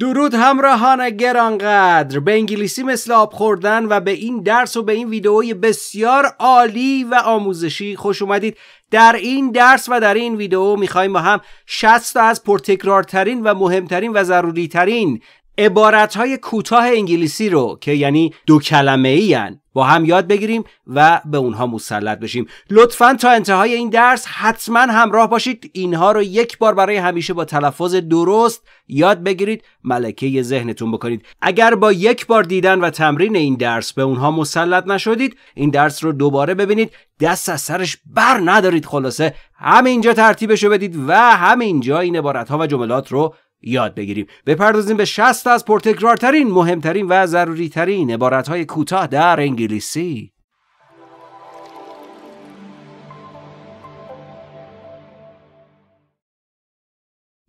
درود همراهان گرانقدر به انگلیسی مثل آب خوردن و به این درس و به این ویدئوی بسیار عالی و آموزشی خوش اومدید در این درس و در این ویدئو میخوایم با هم 60 تا از پرتکرارترین و مهمترین و ضروریترین عبارت های کوتاه انگلیسی رو که یعنی دو کلمه ای با هم یاد بگیریم و به اونها مسلط بشیم لطفا تا انتهای این درس حتما همراه باشید اینها رو یک بار برای همیشه با تلفظ درست یاد بگیرید ملکه ذهنتون بکنید اگر با یک بار دیدن و تمرین این درس به اونها مسلط نشدید این درس رو دوباره ببینید دست از سرش بر ندارید خلاصه همینجا ترتیبش بدید و همینجا این عبارت ها و جملات رو یاد بگیریم بپردازیم به 60 از پرتکرارترین مهمترین و ضروریترین عبارتهای کوتاه در انگلیسی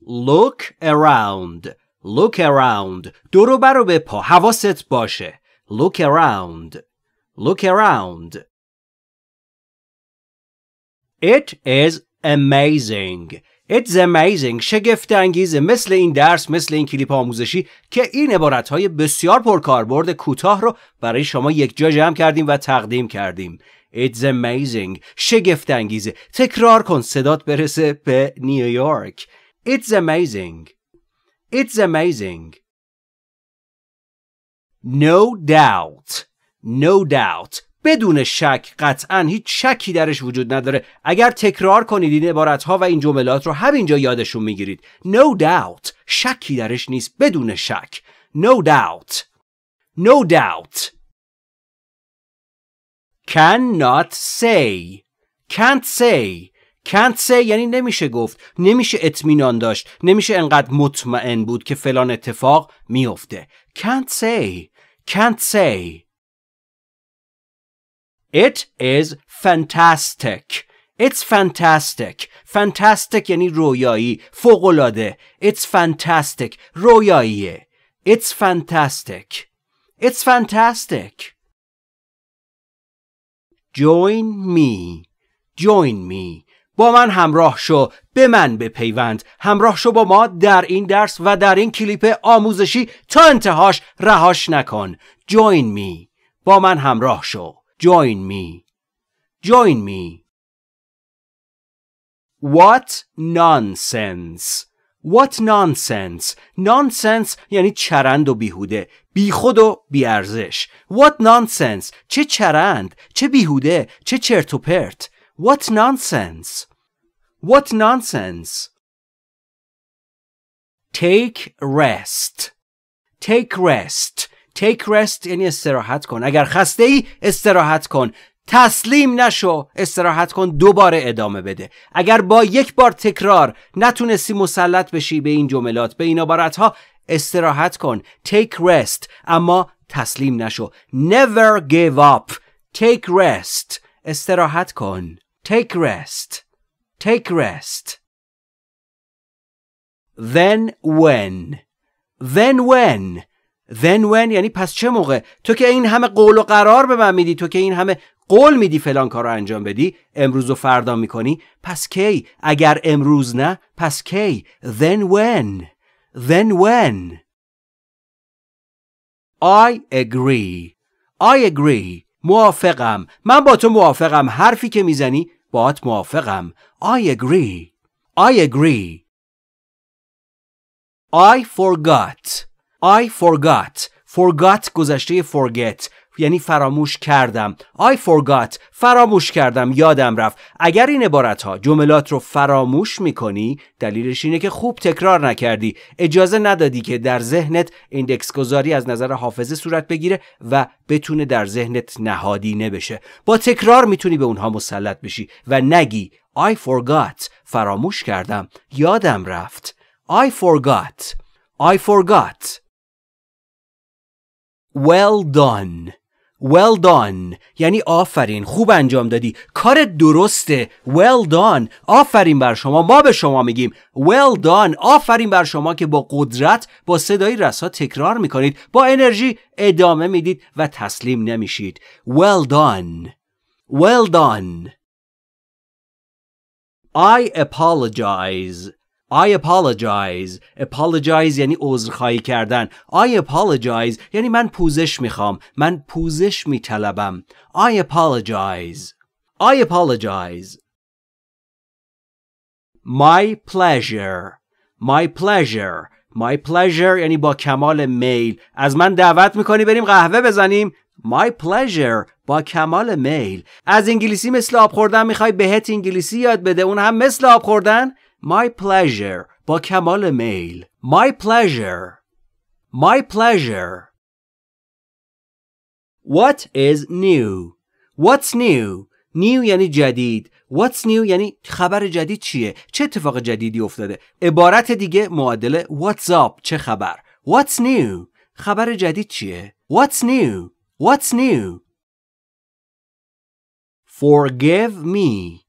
Look around Look around دورو برو پا، حواست باشه Look around Look around It is amazing It's amazing شگفت انگیز مثل این درس مثل این کلیپ آموزشی که این عبارت های بسیار پرکاربرد کوتاه رو برای شما یک جا جمع کردیم و تقدیم کردیم It's amazing شگفت انگیزه تکرار کن صدات برسه به نیویورک It's amazing It's amazing No doubt No doubt بدون شک قطعا هیچ شکی درش وجود نداره اگر تکرار کنید این عبارت ها و این جملات رو همینجا یادشون میگیرید no doubt شکی درش نیست بدون شک no doubt no doubt not say can't say can't say یعنی نمیشه گفت نمیشه اطمینان داشت نمیشه انقدر مطمئن بود که فلان اتفاق میفته can't say can't say It is fantastic. It's fantastic. Fantastic یعنی رویایی. فوقلاده. It's fantastic. رویاییه. It's fantastic. It's fantastic. Join me. Join me. با من همراه شو. به من بپیوند. همراه شو با ما در این درس و در این کلیپ آموزشی تا انتهاش رهاش نکن. Join me. با من همراه شو. Join me. Join me. What nonsense. What nonsense. Nonsense یعنی چرند و بیهوده. بیخود و بیارزش. What nonsense. چه چرند. چه بیهوده. چه چرت و پرت. What nonsense. What nonsense. Take rest. Take rest. take rest یعنی استراحت کن اگر خسته ای استراحت کن تسلیم نشو استراحت کن دوباره ادامه بده اگر با یک بار تکرار نتونستی مسلط بشی به این جملات به این عبارت ها استراحت کن take rest اما تسلیم نشو never give up take rest استراحت کن take rest take rest then when then when then when یعنی پس چه موقع تو که این همه قول و قرار به من میدی تو که این همه قول میدی فلان کار رو انجام بدی امروز و فردا میکنی پس کی اگر امروز نه پس کی then when then when I agree I agree موافقم من با تو موافقم حرفی که میزنی باهات موافقم I agree I agree I forgot I forgot forgot گذشته forget یعنی فراموش کردم I forgot فراموش کردم یادم رفت اگر این عبارت ها جملات رو فراموش میکنی دلیلش اینه که خوب تکرار نکردی اجازه ندادی که در ذهنت ایندکس گذاری از نظر حافظه صورت بگیره و بتونه در ذهنت نهادی نبشه با تکرار میتونی به اونها مسلط بشی و نگی I forgot فراموش کردم یادم رفت I forgot I forgot well done well done یعنی آفرین خوب انجام دادی کار درسته well done آفرین بر شما ما به شما میگیم well done آفرین بر شما که با قدرت با صدای رسا تکرار میکنید با انرژی ادامه میدید و تسلیم نمیشید well done well done I apologize I apologize apologize یعنی عذرخواهی کردن I apologize یعنی من پوزش میخوام من پوزش میطلبم I apologize I apologize My pleasure My pleasure My pleasure یعنی با کمال میل از من دعوت میکنی بریم قهوه بزنیم My pleasure با کمال میل از انگلیسی مثل آب خوردن میخوای بهت انگلیسی یاد بده اون هم مثل آب خوردن My pleasure با کمال میل My pleasure My pleasure What is new? What's new? New یعنی جدید What's new یعنی خبر جدید چیه؟ چه اتفاق جدیدی افتاده؟ عبارت دیگه معادله What's up چه خبر؟ What's new؟ خبر جدید چیه؟ What's new? What's new? Forgive me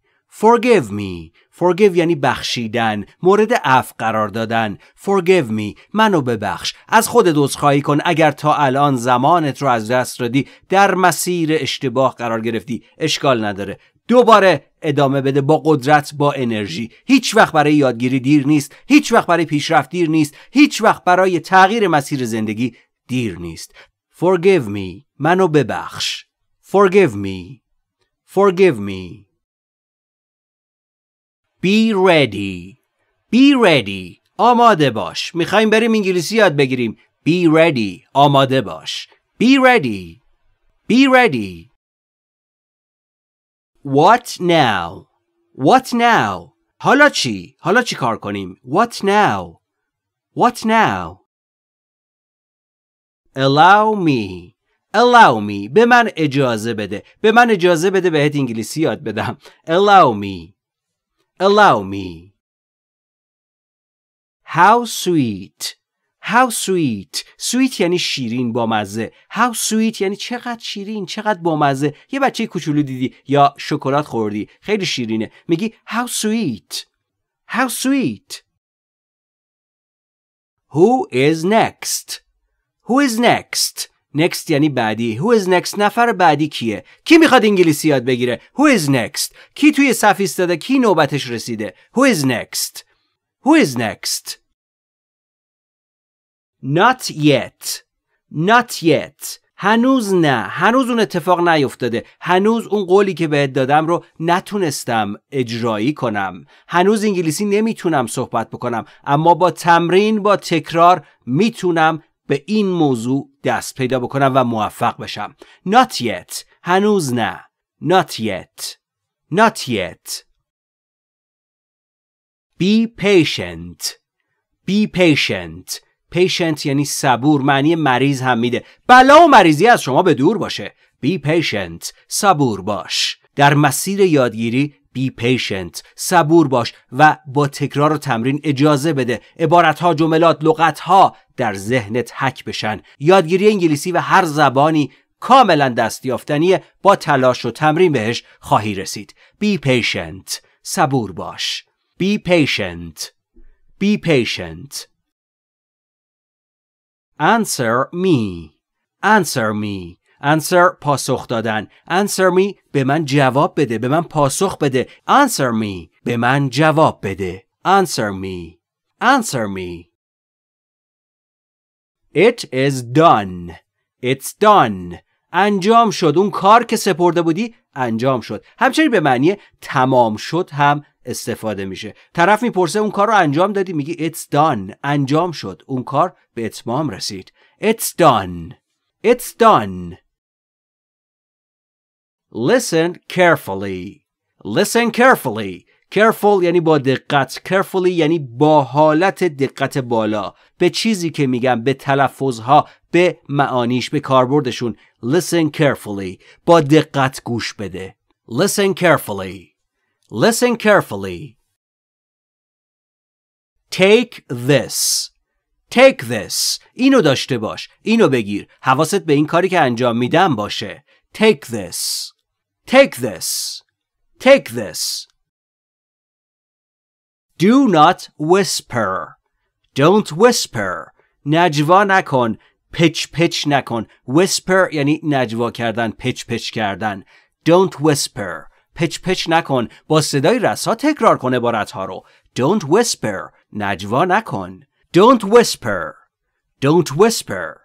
Forgive me forgive یعنی بخشیدن مورد اف قرار دادن forgive me منو ببخش از خودت عذرخواهی کن اگر تا الان زمانت رو از دست دادی در مسیر اشتباه قرار گرفتی اشکال نداره دوباره ادامه بده با قدرت با انرژی هیچ وقت برای یادگیری دیر نیست هیچ وقت برای پیشرفت دیر نیست هیچ وقت برای تغییر مسیر زندگی دیر نیست forgive me منو ببخش forgive me forgive me Be ready. Be ready. آماده باش. میخوایم بریم انگلیسی یاد بگیریم. Be ready. آماده باش. Be ready. Be ready. What now? What now? حالا چی؟ حالا چی کار کنیم؟ What now? What now? Allow me. Allow me. به من اجازه بده. به من اجازه بده بهت انگلیسی یاد بدم. Allow me. allow me. How sweet How sweet sweet یعنی شیرین با مزه How sweet یعنی چقدر شیرین چقدر با مزه یه بچه کوچولو دیدی یا شکلات خوردی خیلی شیرینه میگی How sweet How sweet Who is next Who is next next یعنی بعدی who is next نفر بعدی کیه کی میخواد انگلیسی یاد بگیره who is next کی توی صف ایستاده کی نوبتش رسیده who is next who is next not yet not yet هنوز نه هنوز اون اتفاق نیفتاده هنوز اون قولی که بهت دادم رو نتونستم اجرایی کنم هنوز انگلیسی نمیتونم صحبت بکنم اما با تمرین با تکرار میتونم به این موضوع دست پیدا بکنم و موفق بشم Not yet هنوز نه Not yet Not yet Be patient Be patient patient یعنی صبور معنی مریض هم میده بلا و مریضی از شما به دور باشه Be patient صبور باش در مسیر یادگیری بی پیشنت صبور باش و با تکرار و تمرین اجازه بده عبارتها جملات لغتها در ذهنت حک بشن یادگیری انگلیسی و هر زبانی کاملا دستیافتنیه با تلاش و تمرین بهش خواهی رسید بی پیشنت صبور باش بی پیشنت بی پیشنت Answer me Answer me answer پاسخ دادن answer me به من جواب بده به من پاسخ بده answer me به من جواب بده answer me answer me it is done it's done انجام شد اون کار که سپرده بودی انجام شد همچنین به معنی تمام شد هم استفاده میشه طرف میپرسه اون کار رو انجام دادی میگی it's done انجام شد اون کار به اتمام رسید it's done it's done Listen carefully. Listen carefully. Careful یعنی با دقت. Carefully یعنی با حالت دقت بالا. به چیزی که میگم به تلفظها به معانیش به کاربردشون. Listen carefully. با دقت گوش بده. Listen carefully. Listen carefully. Take this. Take this. اینو داشته باش. اینو بگیر. حواست به این کاری که انجام میدم باشه. Take this. Take this. Take this. Do not whisper. Don't whisper. نجوا نکن. pitch pitch نکن. Whisper یعنی نجوا کردن. pitch pitch کردن. Don't whisper. pitch pitch نکن. با صدای رسا تکرار کن عبارت ها رو. Don't whisper. نجوا نکن. Don't whisper. Don't whisper.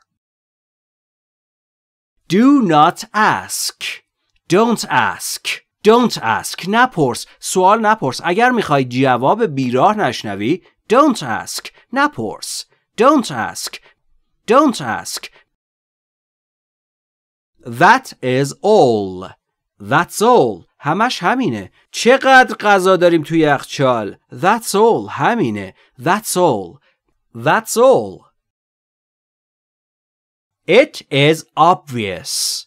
Do not ask. Don't ask. Don't ask. نپرس. سوال نپرس. اگر میخوای جواب بیراه نشنوی Don't ask. نپرس. Don't ask. Don't ask. That is all. That's all. همش همینه. چقدر غذا داریم توی یخچال؟ That's all. همینه. That's all. That's all. It is obvious.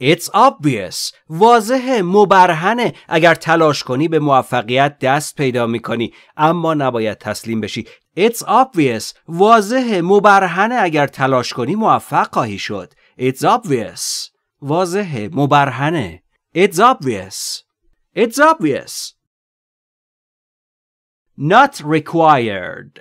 It's obvious. واضحه مبرهنه اگر تلاش کنی به موفقیت دست پیدا کنی. اما نباید تسلیم بشی. It's obvious. واضحه مبرهنه اگر تلاش کنی موفق خواهی شد. It's obvious. واضح مبرهنه. It's obvious. It's obvious. Not required.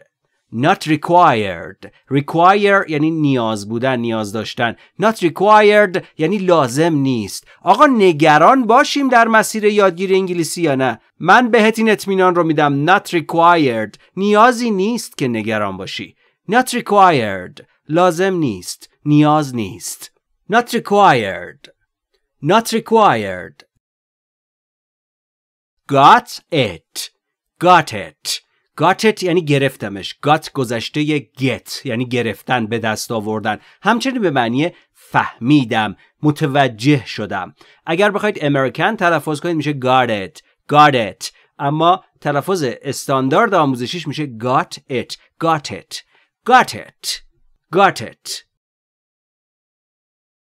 not required require یعنی نیاز بودن نیاز داشتن not required یعنی لازم نیست آقا نگران باشیم در مسیر یادگیری انگلیسی یا نه من بهت این اطمینان رو میدم not required نیازی نیست که نگران باشی not required لازم نیست نیاز نیست not required not required got it got it it یعنی گرفتمش گات گذشته get. یعنی گرفتن به دست آوردن همچنین به معنی فهمیدم متوجه شدم اگر بخواید امریکن تلفظ کنید میشه got it got it اما تلفظ استاندارد آموزشیش میشه got it got it got it got it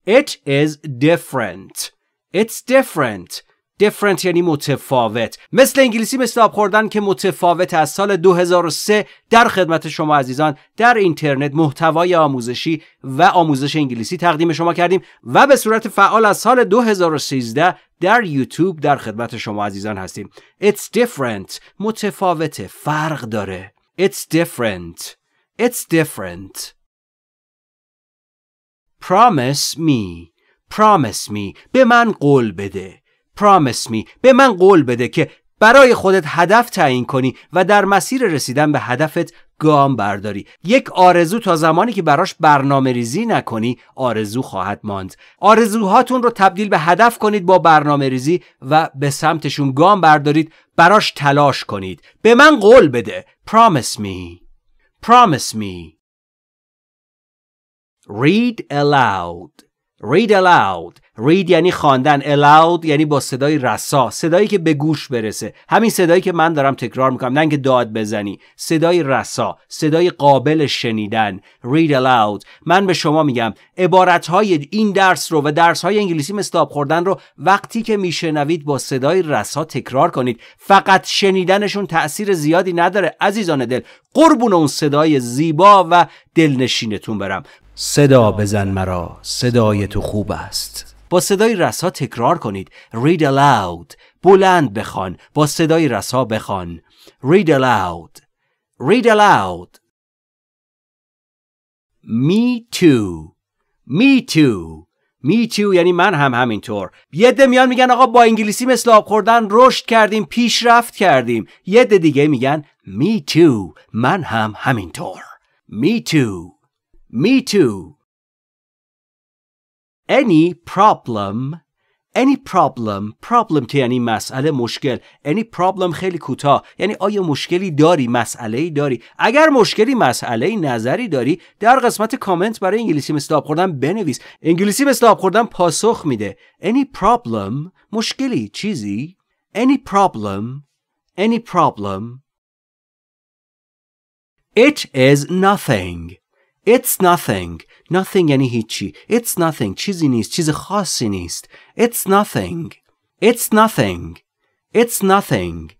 it is different it's different different یعنی متفاوت مثل انگلیسی مثل آب خوردن که متفاوت از سال 2003 در خدمت شما عزیزان در اینترنت محتوای آموزشی و آموزش انگلیسی تقدیم شما کردیم و به صورت فعال از سال 2013 در یوتیوب در خدمت شما عزیزان هستیم It's different متفاوت فرق داره It's different It's different Promise me Promise me به من قول بده پرامیس می به من قول بده که برای خودت هدف تعیین کنی و در مسیر رسیدن به هدفت گام برداری یک آرزو تا زمانی که براش برنامه ریزی نکنی آرزو خواهد ماند آرزوهاتون رو تبدیل به هدف کنید با برنامه ریزی و به سمتشون گام بردارید براش تلاش کنید به من قول بده promise me promise me read aloud read aloud رید یعنی خواندن aloud یعنی با صدای رسا صدایی که به گوش برسه همین صدایی که من دارم تکرار میکنم نه اینکه داد بزنی صدای رسا صدای قابل شنیدن read aloud من به شما میگم عبارت های این درس رو و درس های انگلیسی مستاب خوردن رو وقتی که میشنوید با صدای رسا تکرار کنید فقط شنیدنشون تاثیر زیادی نداره عزیزان دل قربون اون صدای زیبا و دلنشینتون برم صدا بزن مرا صدای تو خوب است با صدای رسا تکرار کنید read aloud بلند بخوان با صدای رسا بخوان read aloud read aloud me too me too می too یعنی من هم همینطور یه ده میان میگن آقا با انگلیسی مثل آب خوردن رشد کردیم پیشرفت کردیم یه ده دیگه میگن می too من هم همینطور می too می too any problem any problem problem که یعنی مسئله مشکل any یعنی problem خیلی کوتاه یعنی آیا مشکلی داری مسئله ای داری اگر مشکلی مسئله نظری داری در قسمت کامنت برای انگلیسی مثل خوردن بنویس انگلیسی مثل خوردن پاسخ میده any problem مشکلی چیزی any problem any problem it is nothing it's nothing nothing یعنی هیچی it's nothing چیزی نیست چیز خاصی نیست it's nothing it's nothing it's nothing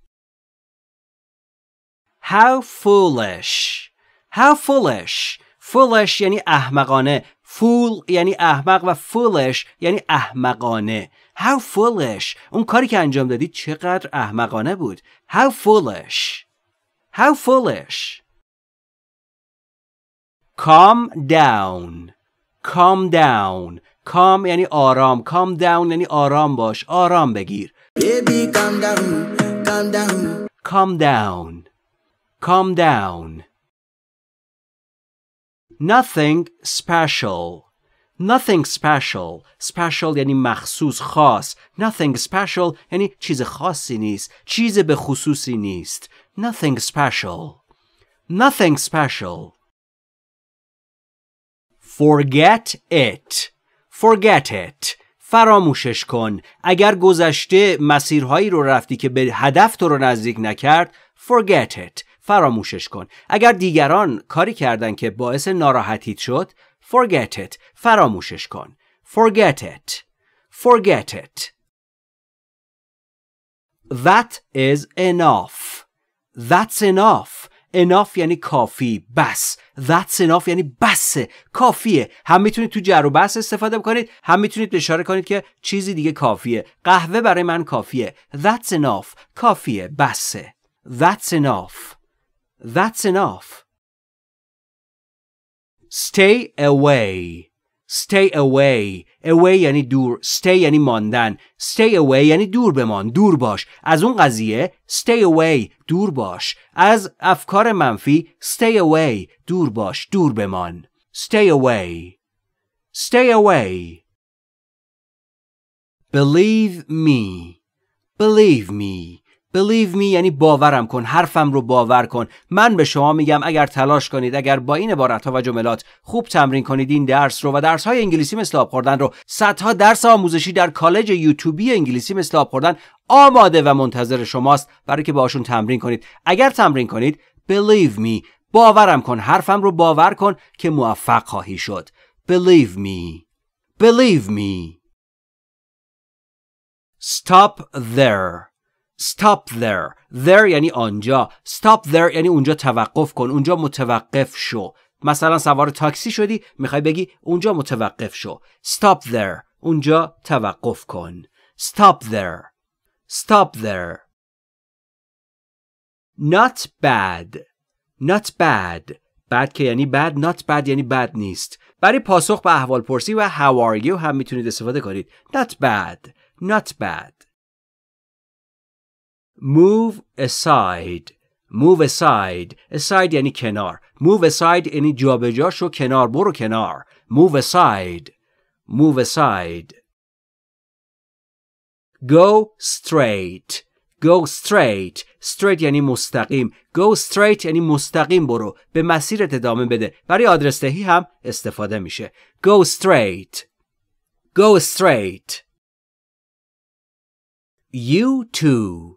how foolish how foolish foolish یعنی احمقانه fool یعنی احمق و foolish یعنی احمقانه how foolish اون کاری که انجام دادی چقدر احمقانه بود how foolish how foolish calm down calm down calm یعنی آرام calm down یعنی آرام باش آرام بگیر baby calm down calm down calm down calm down nothing special Nothing special. Special یعنی مخصوص خاص. Nothing special یعنی چیز خاصی نیست. چیز به خصوصی نیست. Nothing special. Nothing special. forget it forget it فراموشش کن اگر گذشته مسیرهایی رو رفتی که به هدف تو رو نزدیک نکرد forget it فراموشش کن اگر دیگران کاری کردن که باعث ناراحتیت شد forget it فراموشش کن forget it forget it that is enough that's enough اناف یعنی کافی بس that's enough یعنی بسه کافیه هم میتونید تو جر و بس استفاده کنید هم میتونید اشاره کنید که چیزی دیگه کافیه قهوه برای من کافیه that's enough کافیه بسه that's enough that's enough stay away stay away away یعنی دور stay یعنی ماندن stay away یعنی دور بمان دور باش از اون قضیه stay away دور باش از افکار منفی stay away دور باش دور بمان stay away stay away believe me believe me believe me یعنی باورم کن حرفم رو باور کن من به شما میگم اگر تلاش کنید اگر با این عبارت ها و جملات خوب تمرین کنید این درس رو و درس های انگلیسی مثل آب رو صدها درس آموزشی در کالج یوتیوبی انگلیسی مثل آب آماده و منتظر شماست برای که باشون تمرین کنید اگر تمرین کنید believe me باورم کن حرفم رو باور کن که موفق خواهی شد believe me believe me stop there stop there there یعنی آنجا stop there یعنی اونجا توقف کن اونجا متوقف شو مثلا سوار تاکسی شدی میخوای بگی اونجا متوقف شو stop there اونجا توقف کن stop there stop there not bad not bad bad که یعنی بد. not bad یعنی بد نیست برای پاسخ به احوال پرسی و how are you هم میتونید استفاده کنید not bad not bad move aside move aside aside یعنی کنار move aside یعنی جابجا شو کنار برو کنار move aside move aside go straight go straight straight یعنی مستقیم go straight یعنی مستقیم برو به مسیرت ادامه بده برای آدرس دهی هم استفاده میشه go straight go straight you too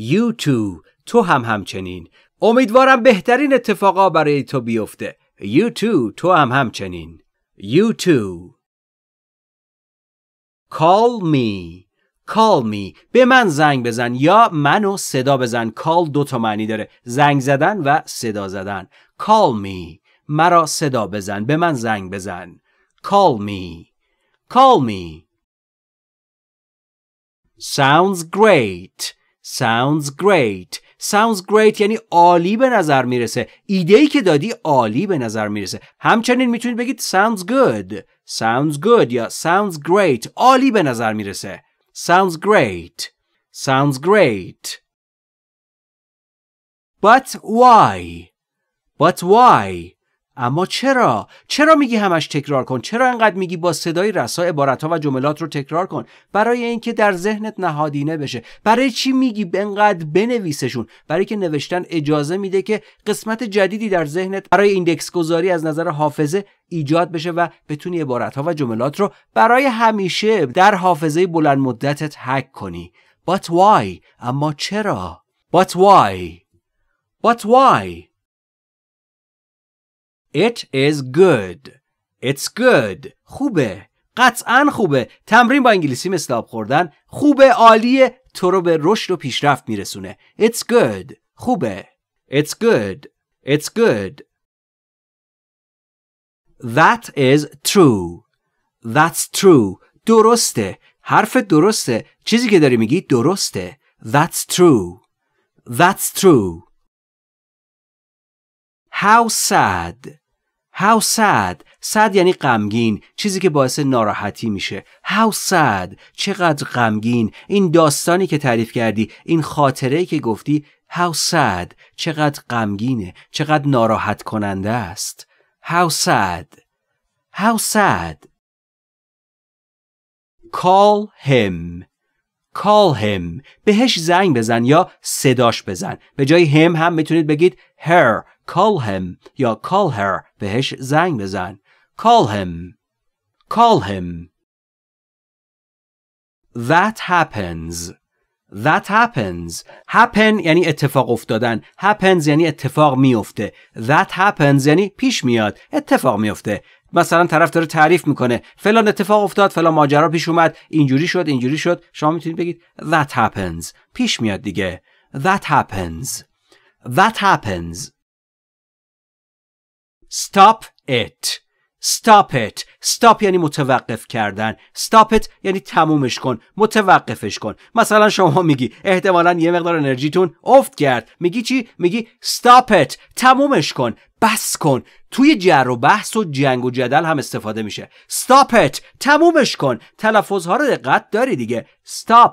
You too تو هم همچنین امیدوارم بهترین اتفاقا برای تو بیفته You too تو هم همچنین You too Call me Call me به من زنگ بزن یا منو صدا بزن Call دو تا معنی داره زنگ زدن و صدا زدن Call me مرا صدا بزن به من زنگ بزن Call me Call me Sounds great sounds great sounds great یعنی عالی به نظر میرسه ایده ای که دادی عالی به نظر میرسه همچنین میتونید بگید sounds good sounds good یا sounds great عالی به نظر میرسه sounds great sounds great but why but why اما چرا چرا میگی همش تکرار کن چرا انقدر میگی با صدای رسا ها و جملات رو تکرار کن برای اینکه در ذهنت نهادینه بشه برای چی میگی انقدر بنویسشون برای که نوشتن اجازه میده که قسمت جدیدی در ذهنت برای ایندکس گذاری از نظر حافظه ایجاد بشه و بتونی ها و جملات رو برای همیشه در حافظه بلند مدتت حک کنی But why؟ اما چرا؟ But why؟ But why؟ It is good. It's good. خوبه. قطعا خوبه. تمرین با انگلیسی مثل آب خوردن خوبه عالیه تو رو به رشد و پیشرفت میرسونه. It's good. خوبه. It's good. It's good. That is true. That's true. درسته. حرف درسته. چیزی که داری میگی درسته. That's true. That's true. How sad How sad sad یعنی غمگین چیزی که باعث ناراحتی میشه How sad چقدر غمگین این داستانی که تعریف کردی این خاطره که گفتی How sad چقدر غمگینه چقدر ناراحت کننده است How sad How sad Call him call him بهش زنگ بزن یا صداش بزن به جای him هم میتونید بگید her call him یا call her بهش زنگ بزن call him call him that happens That happens. Happen یعنی اتفاق افتادن. Happens یعنی اتفاق میفته. That happens یعنی پیش میاد. اتفاق میفته. مثلا طرف داره تعریف میکنه فلان اتفاق افتاد فلان ماجرا پیش اومد اینجوری شد اینجوری شد شما میتونید بگید that happens پیش میاد دیگه that happens that happens stop it stop it stop یعنی متوقف کردن stop it یعنی تمومش کن متوقفش کن مثلا شما میگی احتمالا یه مقدار انرژیتون افت کرد میگی چی میگی stop it تمومش کن بس کن توی جر و بحث و جنگ و جدل هم استفاده میشه stop it تمومش کن تلفظ ها رو دقت داری دیگه stop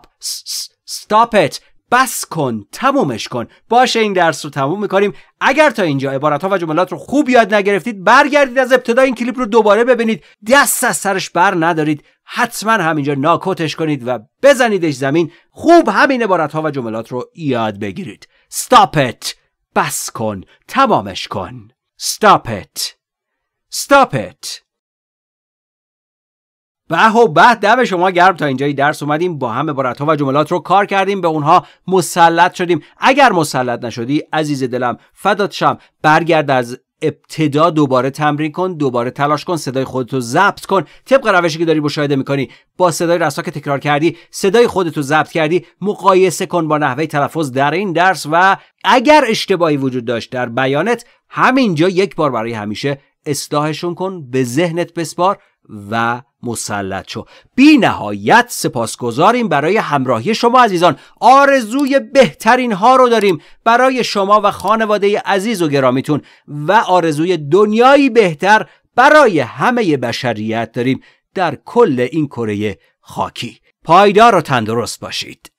stop it بس کن تمومش کن باشه این درس رو تموم میکنیم اگر تا اینجا عبارت ها و جملات رو خوب یاد نگرفتید برگردید از ابتدا این کلیپ رو دوباره ببینید دست از سرش بر ندارید حتما همینجا ناکوتش کنید و بزنیدش زمین خوب همین عبارت ها و جملات رو یاد بگیرید Stop it بس کن تمامش کن Stop it Stop it به و به دم شما گرم تا اینجای درس اومدیم با هم عبارت ها و جملات رو کار کردیم به اونها مسلط شدیم اگر مسلط نشدی عزیز دلم فدات شم برگرد از ابتدا دوباره تمرین کن دوباره تلاش کن صدای رو ضبط کن طبق روشی که داری مشاهده میکنی با صدای رسا که تکرار کردی صدای رو ضبط کردی مقایسه کن با نحوه تلفظ در این درس و اگر اشتباهی وجود داشت در بیانت همینجا یک بار برای همیشه اصلاحشون کن به ذهنت بسپار و مسلط شو بی نهایت سپاسگزاریم برای همراهی شما عزیزان آرزوی بهترین ها رو داریم برای شما و خانواده عزیز و گرامیتون و آرزوی دنیایی بهتر برای همه بشریت داریم در کل این کره خاکی پایدار و تندرست باشید